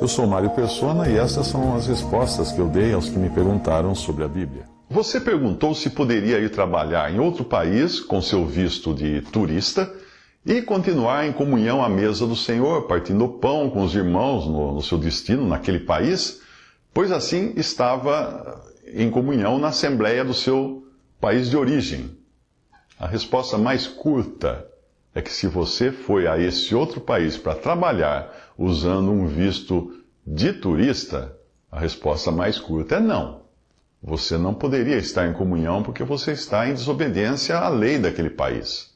Eu sou Mário Persona e essas são as respostas que eu dei aos que me perguntaram sobre a Bíblia. Você perguntou se poderia ir trabalhar em outro país com seu visto de turista e continuar em comunhão à mesa do Senhor, partindo pão com os irmãos no, no seu destino, naquele país, pois assim estava em comunhão na assembleia do seu país de origem. A resposta mais curta é que se você foi a esse outro país para trabalhar usando um visto de turista, a resposta mais curta é não. Você não poderia estar em comunhão porque você está em desobediência à lei daquele país.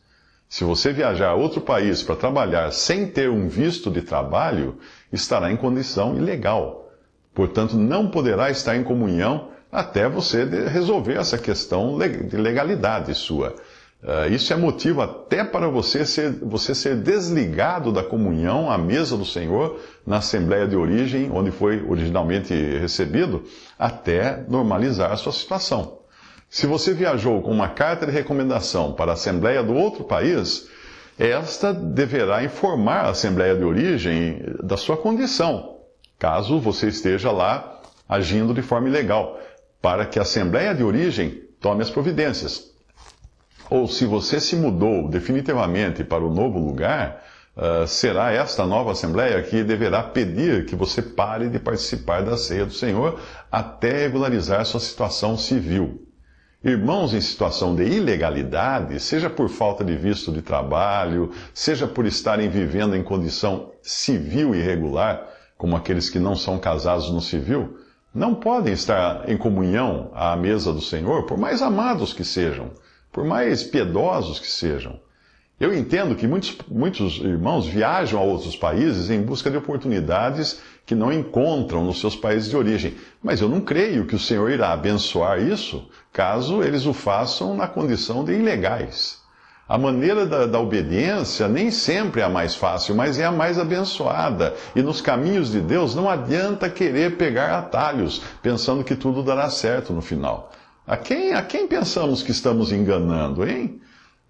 Se você viajar a outro país para trabalhar sem ter um visto de trabalho, estará em condição ilegal. Portanto, não poderá estar em comunhão até você resolver essa questão de legalidade sua. Uh, isso é motivo até para você ser, você ser desligado da comunhão à mesa do Senhor na assembleia de origem, onde foi originalmente recebido, até normalizar a sua situação. Se você viajou com uma carta de recomendação para a assembleia do outro país, esta deverá informar a assembleia de origem da sua condição, caso você esteja lá agindo de forma ilegal, para que a assembleia de origem tome as providências. Ou se você se mudou definitivamente para o novo lugar, uh, será esta nova Assembleia que deverá pedir que você pare de participar da ceia do Senhor até regularizar sua situação civil. Irmãos em situação de ilegalidade, seja por falta de visto de trabalho, seja por estarem vivendo em condição civil irregular, como aqueles que não são casados no civil, não podem estar em comunhão à mesa do Senhor, por mais amados que sejam por mais piedosos que sejam. Eu entendo que muitos, muitos irmãos viajam a outros países em busca de oportunidades que não encontram nos seus países de origem, mas eu não creio que o Senhor irá abençoar isso caso eles o façam na condição de ilegais. A maneira da, da obediência nem sempre é a mais fácil, mas é a mais abençoada. E nos caminhos de Deus não adianta querer pegar atalhos, pensando que tudo dará certo no final. A quem, a quem pensamos que estamos enganando, hein?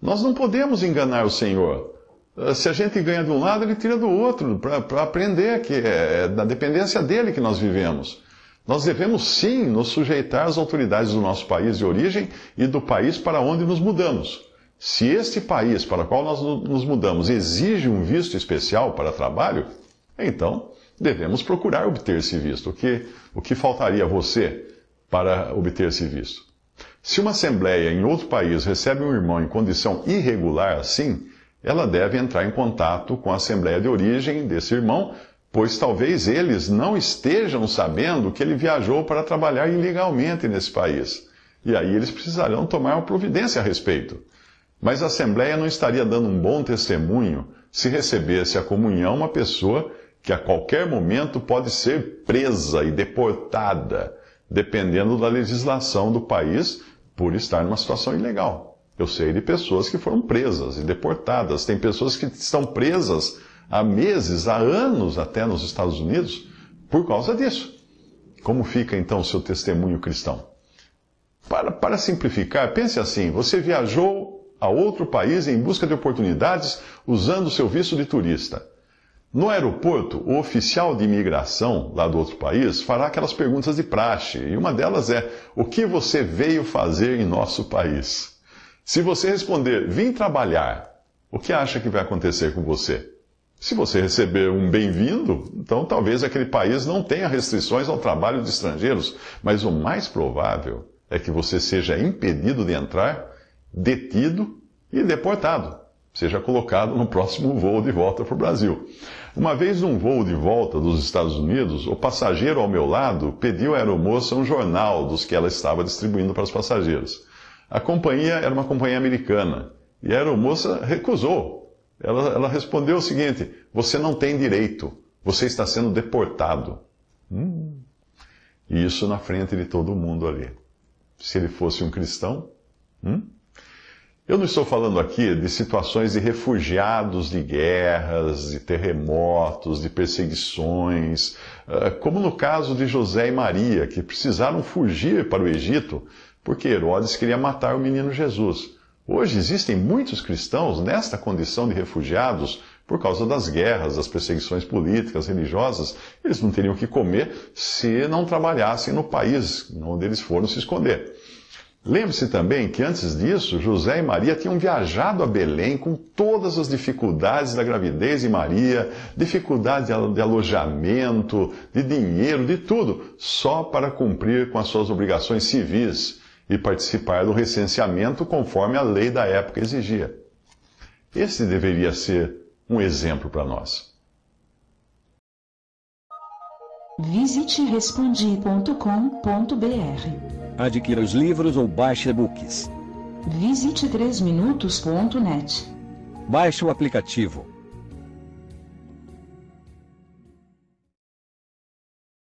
Nós não podemos enganar o Senhor. Ah, se a gente ganha de um lado, ele tira do outro, para aprender que é na é dependência dele que nós vivemos. Nós devemos sim nos sujeitar às autoridades do nosso país de origem e do país para onde nos mudamos. Se este país para o qual nós nos mudamos exige um visto especial para trabalho, então devemos procurar obter esse visto. O que, o que faltaria a você para obter esse visto? Se uma assembleia em outro país recebe um irmão em condição irregular assim, ela deve entrar em contato com a assembleia de origem desse irmão, pois talvez eles não estejam sabendo que ele viajou para trabalhar ilegalmente nesse país. E aí eles precisarão tomar uma providência a respeito. Mas a assembleia não estaria dando um bom testemunho se recebesse a comunhão uma pessoa que a qualquer momento pode ser presa e deportada dependendo da legislação do país, por estar numa situação ilegal. Eu sei de pessoas que foram presas e deportadas. Tem pessoas que estão presas há meses, há anos até nos Estados Unidos, por causa disso. Como fica então o seu testemunho cristão? Para, para simplificar, pense assim: você viajou a outro país em busca de oportunidades usando o seu visto de turista. No aeroporto, o oficial de imigração lá do outro país fará aquelas perguntas de praxe, e uma delas é: O que você veio fazer em nosso país? Se você responder: Vim trabalhar, o que acha que vai acontecer com você? Se você receber um bem-vindo, então talvez aquele país não tenha restrições ao trabalho de estrangeiros, mas o mais provável é que você seja impedido de entrar, detido e deportado seja colocado no próximo voo de volta para o Brasil. Uma vez num voo de volta dos Estados Unidos, o passageiro ao meu lado pediu à aeromoça um jornal dos que ela estava distribuindo para os passageiros. A companhia era uma companhia americana e a aeromoça recusou. Ela, ela respondeu o seguinte: Você não tem direito, você está sendo deportado. Hum. E isso na frente de todo mundo ali. Se ele fosse um cristão, hum? Eu não estou falando aqui de situações de refugiados de guerras, de terremotos, de perseguições, eh, como no caso de José e Maria, que precisaram fugir para o Egito porque Herodes queria matar o menino Jesus. Hoje existem muitos cristãos nesta condição de refugiados por causa das guerras, das perseguições políticas, religiosas. Eles não teriam o que comer se não trabalhassem no país onde eles foram se esconder. Lembre-se também que antes disso, José e Maria tinham viajado a Belém com todas as dificuldades da gravidez de Maria, dificuldade de alojamento, de dinheiro, de tudo, só para cumprir com as suas obrigações civis e participar do recenseamento conforme a lei da época exigia. Esse deveria ser um exemplo para nós. Visite respondi.com.br Adquira os livros ou baixe e-books. Visite 3minutos.net. Baixe o aplicativo.